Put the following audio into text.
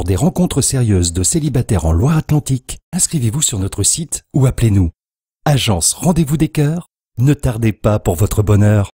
pour des rencontres sérieuses de célibataires en Loire-Atlantique, inscrivez-vous sur notre site ou appelez-nous. Agence Rendez-vous des Cœurs, ne tardez pas pour votre bonheur.